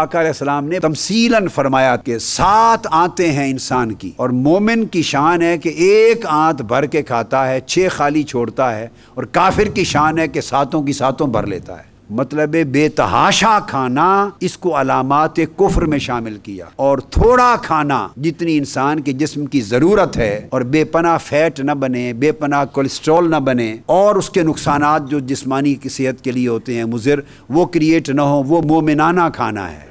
आकाम ने तमसीलन फरमाया कि सात आते हैं इंसान की और मोमिन की शान है कि एक आंत भर के खाता है छः खाली छोड़ता है और काफिर की शान है कि सातों की सातों भर लेता है मतलब बेतहाशा खाना इसको अलामत कुफर में शामिल किया और थोड़ा खाना जितनी इंसान के जिस्म की ज़रूरत है और बेपना फैट न बने बेपना कोलेस्ट्रॉल न बने और उसके नुकसान जो जिस्मानी की सेहत के लिए होते हैं मुजिर वो क्रिएट न हो वो मोमिनाना खाना है